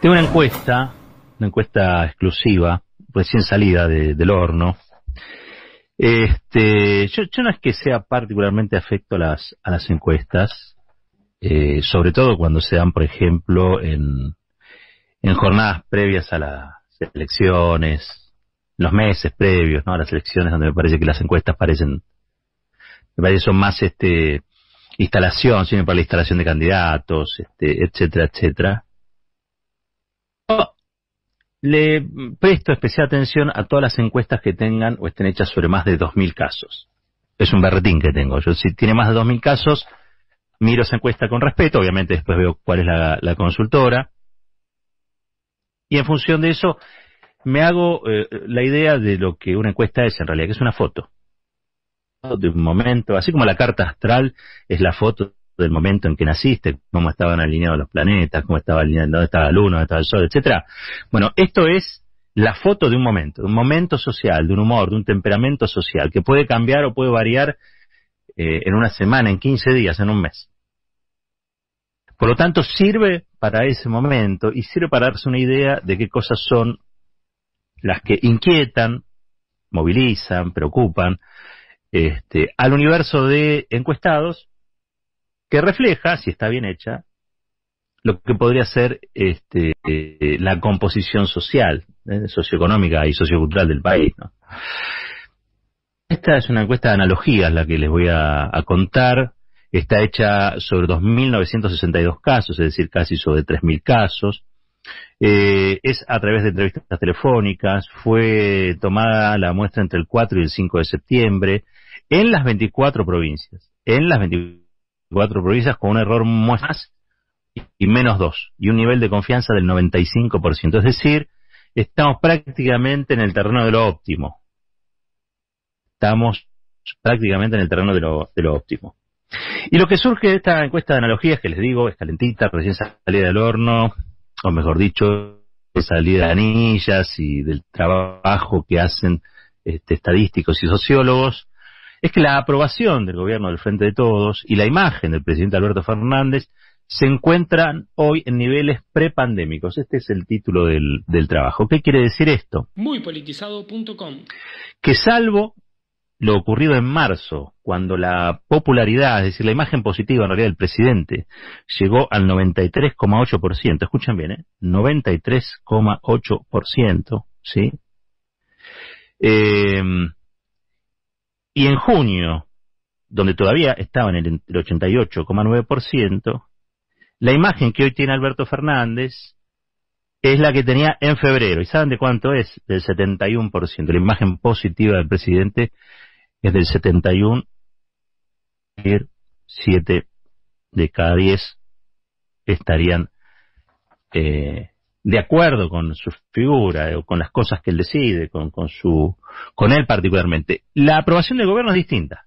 Tengo una encuesta, una encuesta exclusiva, recién salida del horno. Este, yo, no es que sea particularmente afecto a las, a las encuestas, eh, sobre todo cuando se dan, por ejemplo, en, jornadas previas a las elecciones, los meses previos, ¿no? A las elecciones, donde me parece que las encuestas parecen, me parece son más, este, instalación, sino para la instalación de candidatos, este, etcétera, etcétera le presto especial atención a todas las encuestas que tengan o estén hechas sobre más de 2.000 casos. Es un berretín que tengo. Yo, si tiene más de 2.000 casos, miro esa encuesta con respeto. Obviamente, después veo cuál es la, consultora. Y en función de eso, me hago eh, la idea de lo que una encuesta es en realidad, que es una foto. De un momento, así como la carta astral es la foto del momento en que naciste, cómo estaban alineados los planetas, cómo estaba alineado, dónde estaba la luna, dónde estaba el sol, etcétera. Bueno, esto es la foto de un momento, de un momento social, de un humor, de un temperamento social, que puede cambiar o puede variar eh, en una semana, en 15 días, en un mes. Por lo tanto, sirve para ese momento y sirve para darse una idea de qué cosas son las que inquietan, movilizan, preocupan este, al universo de encuestados que refleja, si está bien hecha, lo que podría ser este, eh, la composición social, eh, socioeconómica y sociocultural del país. Esta es una encuesta de analogías, la que les voy a, contar. Está hecha sobre 2.962 casos, es decir, casi sobre 3.000 casos. Eh, es a través de entrevistas telefónicas, fue tomada la muestra entre el 4 y el 5 de septiembre en las 24 provincias, en las 24 cuatro provincias con un error más y menos dos y un nivel de confianza del 95%. Es decir, estamos prácticamente en el terreno de lo óptimo. Estamos prácticamente en el terreno de lo, de lo óptimo. Y lo que surge de esta encuesta de analogías, que les digo, es calentita, recién salida del horno, o mejor dicho, salida de anillas y del trabajo que hacen este, estadísticos y sociólogos, es que la aprobación del gobierno del Frente de Todos y la imagen del presidente Alberto Fernández se encuentran hoy en niveles prepandémicos. Este es el título del, trabajo. ¿Qué quiere decir esto? Muypolitizado.com. Que salvo lo ocurrido en marzo, cuando la popularidad, es decir, la imagen positiva en realidad del presidente, llegó al 93,8%, escuchen bien, ¿eh? 93,8%, ¿sí? Eh, y en junio, donde todavía estaba en el 88,9%, la imagen que hoy tiene Alberto Fernández es la que tenía en febrero. ¿Y saben de cuánto es? Del 71%. La imagen positiva del presidente es del 71, 7 de cada 10 estarían eh, de acuerdo con su figura eh, o con las cosas que él decide, con, su, con él particularmente. La aprobación del gobierno es distinta.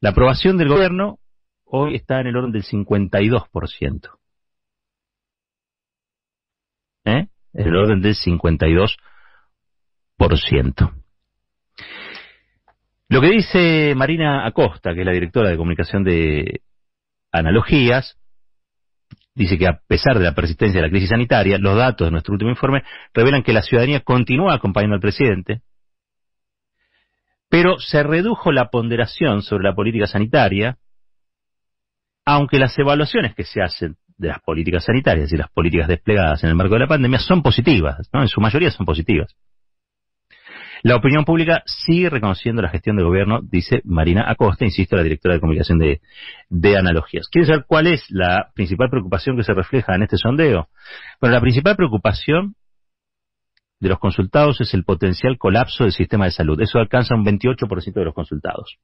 La aprobación del gobierno hoy está en el orden del 52%. ¿Eh? En el orden del 52%. Lo que dice Marina Acosta, que es la directora de comunicación de Analogías, dice que a pesar de la persistencia de la crisis sanitaria, los datos de nuestro último informe revelan que la ciudadanía continúa acompañando al presidente, pero se redujo la ponderación sobre la política sanitaria, aunque las evaluaciones que se hacen de las políticas sanitarias y las políticas desplegadas en el marco de la pandemia son positivas, en su mayoría son positivas. La opinión pública sigue reconociendo la gestión del gobierno, dice Marina Acosta, insisto, la directora de comunicación de, Analogías. ¿Quieren saber cuál es la principal preocupación que se refleja en este sondeo? Bueno, la principal preocupación de los consultados es el potencial colapso del sistema de salud. Eso alcanza un 28% de los consultados.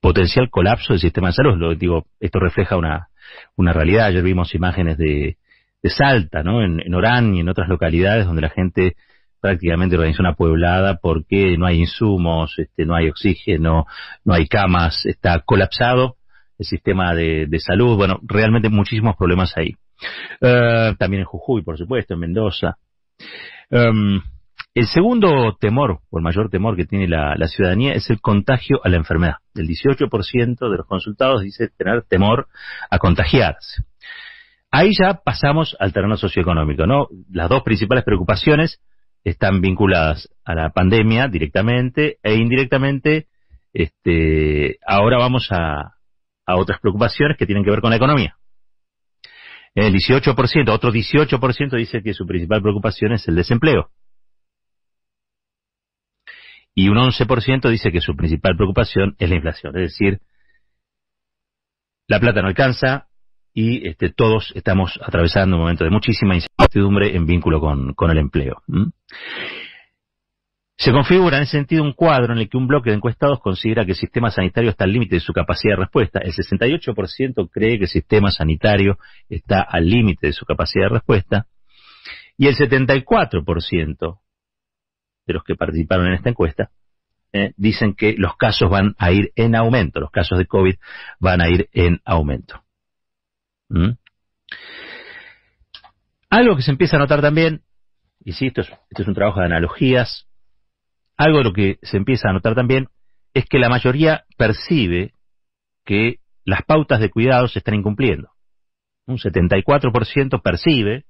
Potencial colapso del sistema de salud. Lo digo, esto refleja una, una realidad. Ayer vimos imágenes de, Salta, ¿no? En, en Orán y en otras localidades donde la gente prácticamente organizó una pueblada porque no hay insumos, este, no hay oxígeno, no hay camas, está colapsado el sistema de, salud, bueno, realmente muchísimos problemas ahí. Eh, también en Jujuy, por supuesto, en Mendoza. Em, el segundo temor, o el mayor temor que tiene la, la, ciudadanía, es el contagio a la enfermedad. El 18% de los consultados dice tener temor a contagiarse. Ahí ya pasamos al terreno socioeconómico, ¿no? Las dos principales preocupaciones están vinculadas a la pandemia directamente e indirectamente. Este, ahora vamos a, a otras preocupaciones que tienen que ver con la economía. El 18%, otro 18% dice que su principal preocupación es el desempleo. Y un 11% dice que su principal preocupación es la inflación. Es decir, la plata no alcanza, y este, todos estamos atravesando un momento de muchísima incertidumbre en vínculo con, el empleo. Se configura en ese sentido un cuadro en el que un bloque de encuestados considera que el sistema sanitario está al límite de su capacidad de respuesta. El 68% cree que el sistema sanitario está al límite de su capacidad de respuesta. Y el 74% de los que participaron en esta encuesta ¿eh? dicen que los casos van a ir en aumento, los casos de COVID van a ir en aumento. ¿Mm? Algo que se empieza a notar también, y si esto es, un trabajo de analogías, algo de lo que se empieza a notar también es que la mayoría percibe que las pautas de cuidado se están incumpliendo. Un 74% percibe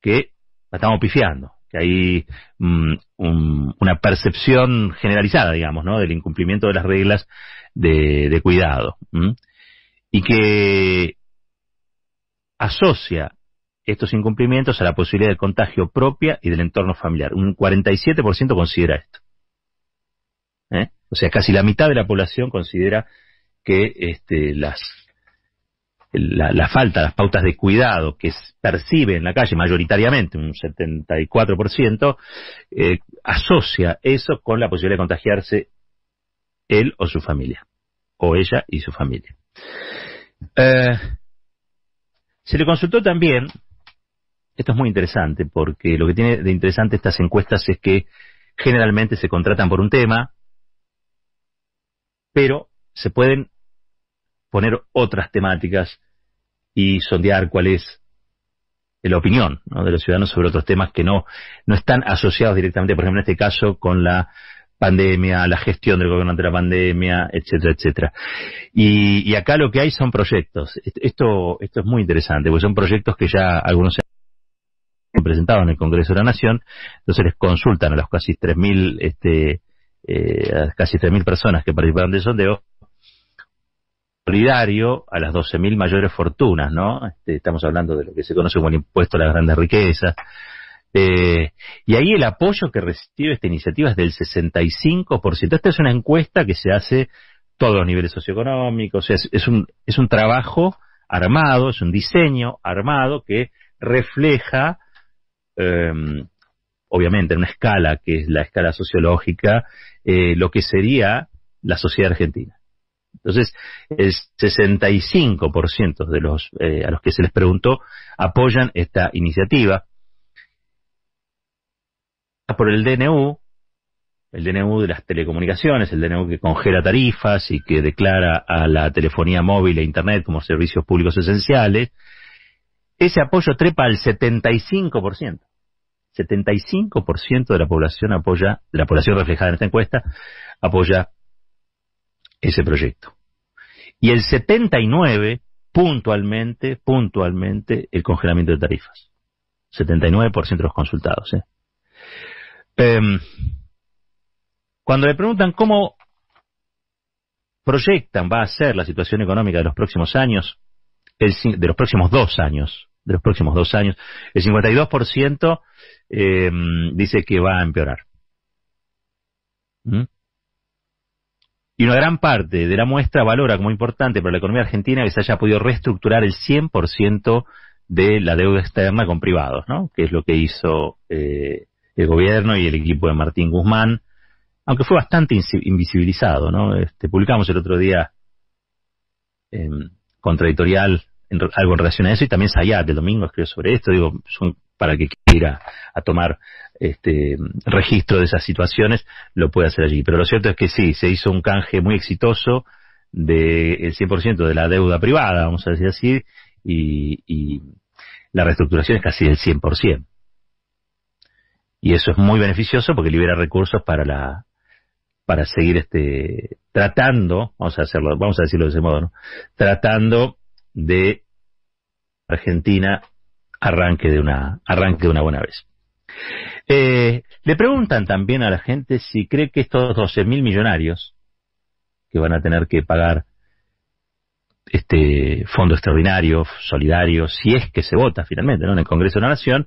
que la estamos pifiando, que hay mm, una percepción generalizada, digamos, del incumplimiento de las reglas de, cuidado y que asocia estos incumplimientos a la posibilidad del contagio propia y del entorno familiar. Un 47% considera esto. ¿Eh? O sea, casi la mitad de la población considera que este, las, la, la, falta, las pautas de cuidado que percibe en la calle mayoritariamente, un 74%, eh, asocia eso con la posibilidad de contagiarse él o su familia o ella y su familia. Eh, se le consultó también, esto es muy interesante, porque lo que tiene de interesante estas encuestas es que generalmente se contratan por un tema, pero se pueden poner otras temáticas y sondear cuál es la opinión de los ciudadanos sobre otros temas que no, no están asociados directamente, por ejemplo, en este caso, con la pandemia, la gestión del gobierno ante la pandemia, etcétera, etcétera. Y, y acá lo que hay son proyectos. Esto, esto es muy interesante, porque son proyectos que ya algunos se han presentado en el Congreso de la Nación, entonces les consultan a los casi 3.000, este, eh, a casi 3.000 personas que participaron del sondeo, solidario a las 12.000 mayores fortunas, ¿no? Este, estamos hablando de lo que se conoce como el impuesto a las grandes riquezas, este, y ahí el apoyo que recibe esta iniciativa es del 65%. Esta es una encuesta que se hace todos los niveles socioeconómicos, es, un, es un trabajo armado, es un diseño armado que refleja, em, obviamente en una escala que es la escala sociológica, eh, lo que sería la sociedad argentina. Entonces, el 65% de los eh, a los que se les preguntó apoyan esta iniciativa. Ah, por el DNU, el DNU de las telecomunicaciones, el DNU que congela tarifas y que declara a la telefonía móvil e Internet como servicios públicos esenciales, ese apoyo trepa al 75%. 75% de la población apoya, la población reflejada en esta encuesta, apoya ese proyecto. Y el 79% puntualmente, puntualmente, el congelamiento de tarifas. 79% de los consultados. ¿eh? Em, cuando le preguntan cómo proyectan va a ser la situación económica de los próximos años, de los próximos dos años, de los próximos dos años, el 52% em, dice que va a empeorar. ¿Mm? Y una gran parte de la muestra valora como importante para la economía argentina que se haya podido reestructurar el 100% de la deuda externa con privados, ¿no? Que es lo que hizo eh, el gobierno y el equipo de Martín Guzmán, aunque fue bastante invisibilizado, ¿no? Este, publicamos el otro día em, contradictorial algo en relación a eso y también Sayat el domingo escribió sobre esto, digo, son para que quiera a tomar este registro de esas situaciones, lo puede hacer allí. Pero lo cierto es que sí, se hizo un canje muy exitoso del de 100% de la deuda privada, vamos a decir así, y, y la reestructuración es casi del 100% y eso es muy beneficioso porque libera recursos para la para seguir este tratando vamos a hacerlo vamos a decirlo de ese modo tratando de Argentina arranque de una arranque de una buena vez eh, le preguntan también a la gente si cree que estos 12 mil millonarios que van a tener que pagar este fondo extraordinario, solidario, si es que se vota finalmente en el Congreso de la Nación,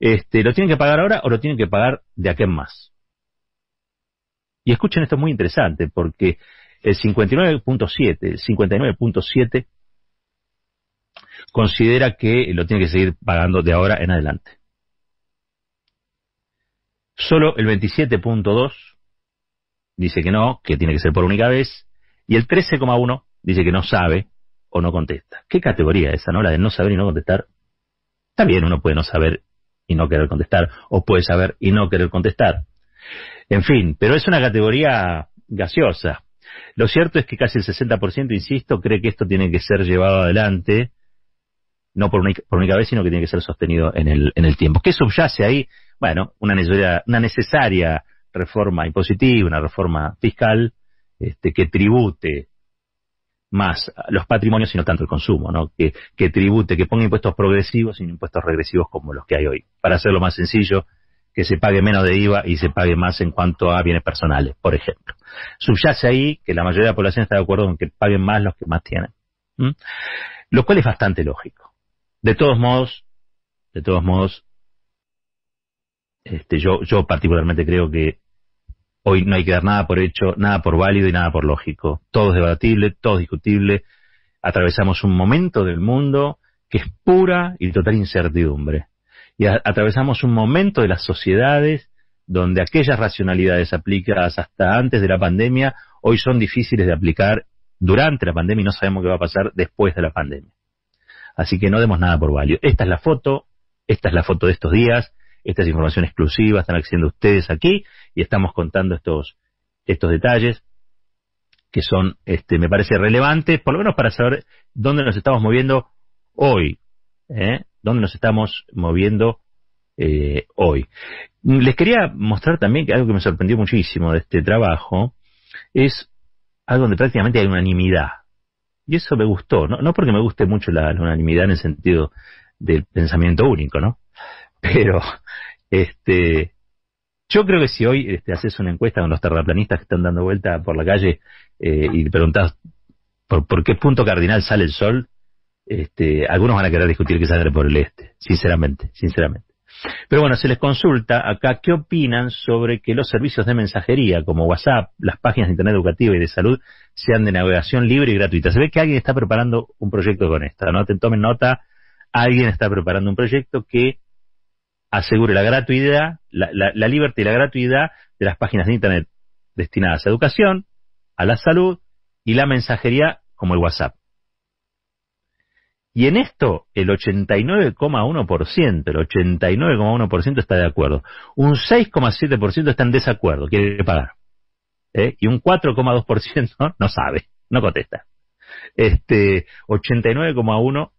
este, ¿lo tienen que pagar ahora o lo tienen que pagar de aquí en más? Y escuchen, esto es muy interesante, porque el 59.7, el 59.7 considera que lo tiene que seguir pagando de ahora en adelante. Solo el 27.2 dice que no, que tiene que ser por única vez, y el 13.1 dice que no sabe o no contesta. ¿Qué categoría esa, no? La de no saber y no contestar. También uno puede no saber y no querer contestar, o puede saber y no querer contestar. En fin, pero es una categoría gaseosa. Lo cierto es que casi el 60%, insisto, cree que esto tiene que ser llevado adelante, no por, una, por única vez, sino que tiene que ser sostenido en el, en el tiempo. ¿Qué subyace ahí? Bueno, una necesaria, una necesaria reforma impositiva, una reforma fiscal este, que tribute más los patrimonios, sino tanto el consumo, Que, tribute, que ponga impuestos progresivos y no impuestos regresivos como los que hay hoy. Para hacerlo más sencillo, que se pague menos de IVA y se pague más en cuanto a bienes personales, por ejemplo. Subyace ahí que la mayoría de la población está de acuerdo en que paguen más los que más tienen. Lo cual es bastante lógico. De todos modos, de todos modos, este, yo particularmente creo que Hoy no hay que dar nada por hecho, nada por válido y nada por lógico. Todo es debatible, todo es discutible. Atravesamos un momento del mundo que es pura y total incertidumbre. Y atravesamos un momento de las sociedades donde aquellas racionalidades aplicadas hasta antes de la pandemia hoy son difíciles de aplicar durante la pandemia y no sabemos qué va a pasar después de la pandemia. Así que no demos nada por válido. Esta es la foto, esta es la foto de estos días esta es información exclusiva, están accediendo ustedes aquí y estamos contando estos, estos detalles que son, este, me parece, relevantes, por lo menos para saber dónde nos estamos moviendo hoy. ¿eh? ¿Dónde nos estamos moviendo eh, hoy? Les quería mostrar también que algo que me sorprendió muchísimo de este trabajo es algo donde prácticamente hay unanimidad. Y eso me gustó, no, porque me guste mucho la unanimidad en el sentido del pensamiento único, ¿no? Pero, este, yo creo que si hoy este, haces una encuesta con los terraplanistas que están dando vuelta por la calle eh, y preguntas por, por qué punto cardinal sale el sol, este, algunos van a querer discutir que sale por el este, sinceramente, sinceramente. Pero bueno, se les consulta acá qué opinan sobre que los servicios de mensajería como WhatsApp, las páginas de Internet educativa y de salud sean de navegación libre y gratuita. Se ve que alguien está preparando un proyecto con esta, ¿no? Te tomen nota, alguien está preparando un proyecto que asegure la gratuidad, la, libertad y la gratuidad de las páginas de Internet destinadas a educación, a la salud y la mensajería como el WhatsApp. Y en esto el 89,1%, el 89,1% está de acuerdo. Un 6,7% está en desacuerdo, quiere pagar. ¿eh? Y un 4,2% no sabe, no contesta. Este 89,1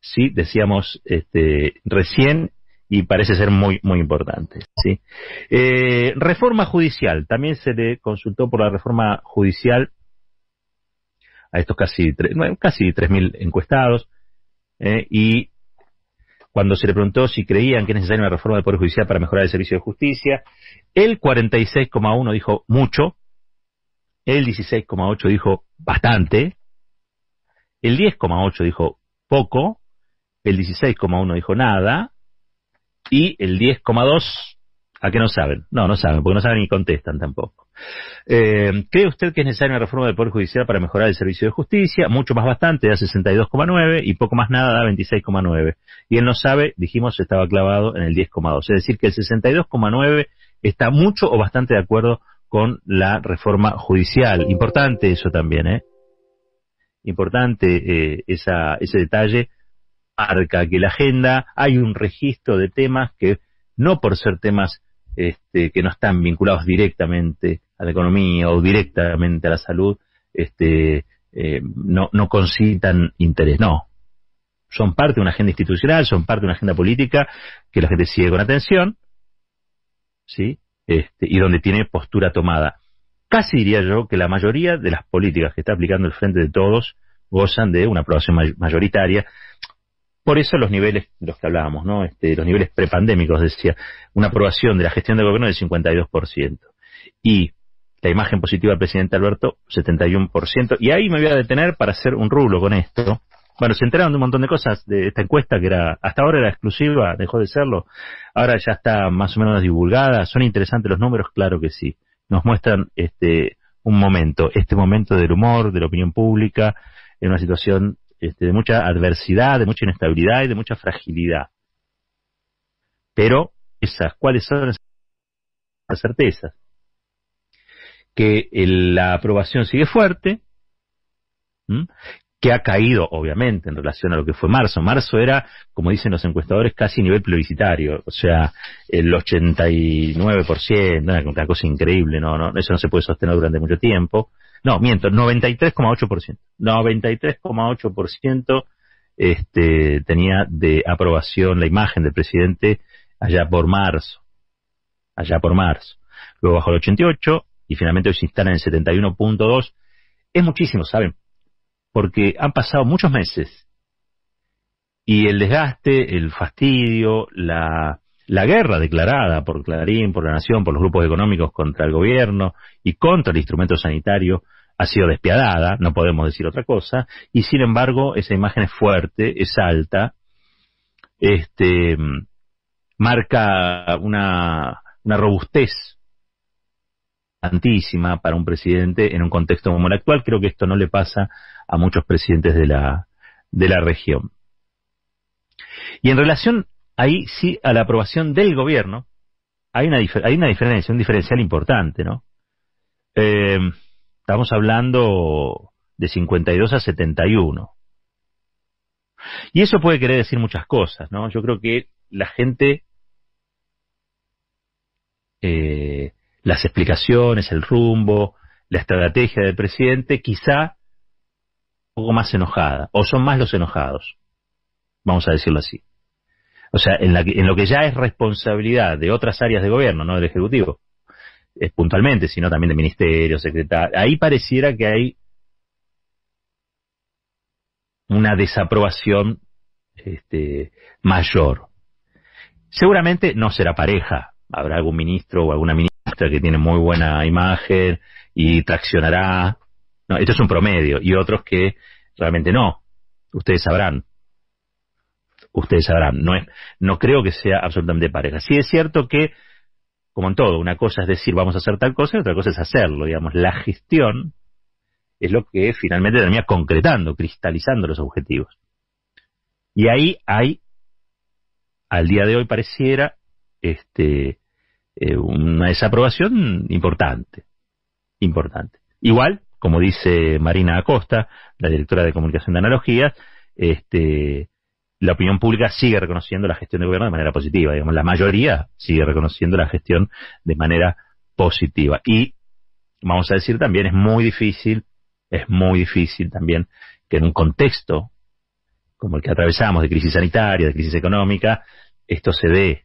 sí decíamos este, recién y parece ser muy muy importante. ¿sí? Eh, reforma judicial. También se le consultó por la reforma judicial a estos casi casi 3.000 encuestados eh, y cuando se le preguntó si creían que es necesaria una reforma del Poder Judicial para mejorar el servicio de justicia, el 46,1 dijo mucho, el 16,8 dijo bastante, el 10,8 dijo poco, el 16,1 dijo nada, y el 10,2, ¿a qué no saben? No, no saben, porque no saben ni contestan tampoco. Eh, ¿Cree usted que es necesaria una reforma del Poder Judicial para mejorar el servicio de justicia? Mucho más bastante, da 62,9 y poco más nada da 26,9. Y él no sabe, dijimos, estaba clavado en el 10,2. Es decir, que el 62,9 está mucho o bastante de acuerdo con la reforma judicial. Importante eso también, ¿eh? Importante eh, ese detalle marca que la agenda, hay un registro de temas que no por ser temas este, que no están vinculados directamente a la economía o directamente a la salud, este, eh, no, no concitan interés. No, son parte de una agenda institucional, son parte de una agenda política que la gente sigue con atención, ¿sí? Este, y donde tiene postura tomada. Casi diría yo que la mayoría de las políticas que está aplicando el Frente de Todos gozan de una aprobación mayoritaria por eso los niveles, los que hablábamos, ¿no? Este, los niveles prepandémicos, decía, una aprobación de la gestión del gobierno del 52%. Y la imagen positiva del presidente Alberto, 71%. Y ahí me voy a detener para hacer un rublo con esto. Bueno, se enteraron de un montón de cosas de esta encuesta que era hasta ahora era exclusiva, dejó de serlo. Ahora ya está más o menos divulgada. ¿Son interesantes los números? Claro que sí. Nos muestran este un momento, este momento del humor, de la opinión pública, en una situación este, de mucha adversidad, de mucha inestabilidad y de mucha fragilidad. Pero, esas, ¿cuáles son las certezas? Que la aprobación sigue fuerte, que ha caído, obviamente, en relación a lo que fue marzo. Marzo era, como dicen los encuestadores, casi nivel plebiscitario, o sea, el 89%, una cosa increíble, no, no, eso no se puede sostener durante mucho tiempo no, miento, 93,8%. 93,8% este, tenía de aprobación la imagen del presidente allá por marzo. Allá por marzo. Luego bajó al 88 y finalmente hoy se instala en el 71.2. Es muchísimo, ¿saben? Porque han pasado muchos meses y el desgaste, el fastidio, la, la guerra declarada por Clarín, por la Nación, por los grupos económicos contra el gobierno y contra el instrumento sanitario ha sido despiadada, no podemos decir otra cosa, y sin embargo esa imagen es fuerte, es alta, este, marca una, robustez tantísima para un presidente en un contexto como el actual. Creo que esto no le pasa a muchos presidentes de de la región. Y en relación ahí sí a la aprobación del gobierno hay una, diferencia, un diferencial importante, ¿no? Eh, estamos hablando de 52 a 71. Y eso puede querer decir muchas cosas, ¿no? Yo creo que la gente, eh, las explicaciones, el rumbo, la estrategia del presidente, quizá un poco más enojada, o son más los enojados, vamos a decirlo así o sea, en, lo que ya es responsabilidad de otras áreas de gobierno, no del Ejecutivo, es puntualmente, sino también de ministerio, secretario, ahí pareciera que hay una desaprobación este, mayor. Seguramente no será pareja, habrá algún ministro o alguna ministra que tiene muy buena imagen y traccionará. No, esto es un promedio y otros que realmente no. Ustedes sabrán ustedes sabrán, no no creo que sea absolutamente pareja. Sí es cierto que, como en todo, una cosa es decir vamos a hacer tal cosa y otra cosa es hacerlo, digamos, la gestión es lo que finalmente termina concretando, cristalizando los objetivos. Y ahí hay, al día de hoy pareciera, este, eh, una desaprobación importante, importante. Igual, como dice Marina Acosta, la directora de comunicación de analogías, este, la opinión pública sigue reconociendo la gestión del gobierno de manera positiva, digamos, la mayoría sigue reconociendo la gestión de manera positiva. Y vamos a decir también, es muy difícil, es muy difícil también que en un contexto como el que atravesamos, de crisis sanitaria, de crisis económica, esto se dé.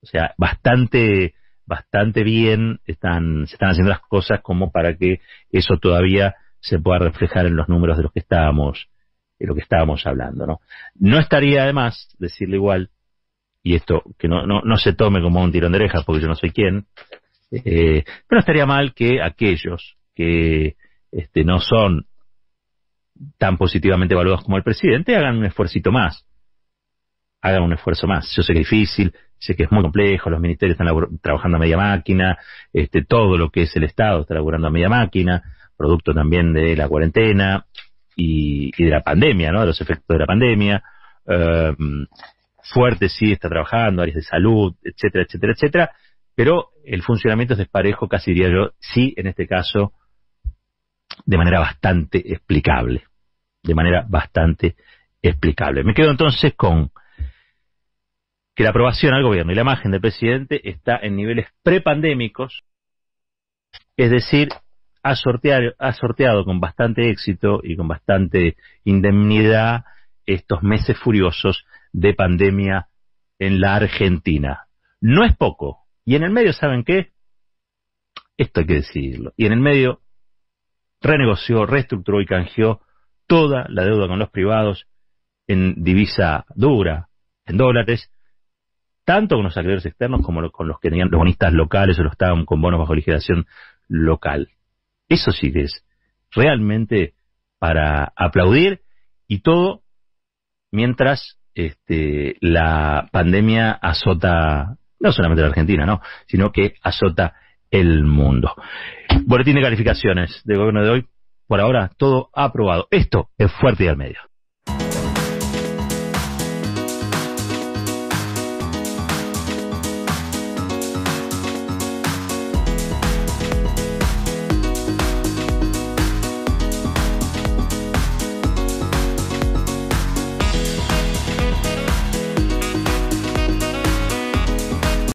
O sea, bastante, bastante bien están, se están haciendo las cosas como para que eso todavía se pueda reflejar en los números de los que estábamos de lo que estábamos hablando, ¿no? No estaría además decirle igual, y esto que no, se tome como un tirón de orejas porque yo no soy quién, eh, pero estaría mal que aquellos que este, no son tan positivamente evaluados como el presidente hagan un esfuerzo más, hagan un esfuerzo más. Yo sé que es difícil, sé que es muy complejo, los ministerios están trabajando a media máquina, este, todo lo que es el Estado está laburando a media máquina, producto también de la cuarentena, y, de la pandemia, ¿no? De los efectos de la pandemia. Em, fuerte sí está trabajando, áreas de salud, etcétera, etcétera, etcétera, pero el funcionamiento es desparejo, casi diría yo, sí, en este caso, de manera bastante explicable. De manera bastante explicable. Me quedo entonces con que la aprobación al gobierno y la imagen del presidente está en niveles prepandémicos, es decir, ha sorteado, con bastante éxito y con bastante indemnidad estos meses furiosos de pandemia en la Argentina. No es poco. Y en el medio, ¿saben qué? Esto hay que decidirlo. Y en el medio renegoció, reestructuró y canjeó toda la deuda con los privados en divisa dura, en dólares, tanto con los acreedores externos como con los que tenían los bonistas locales o los estaban con bonos bajo liquidación local. Eso sí es realmente para aplaudir y todo mientras este, la pandemia azota, no solamente la Argentina, no, sino que azota el mundo. Boletín de calificaciones del gobierno de hoy. Por ahora, todo aprobado. Esto es fuerte y al medio.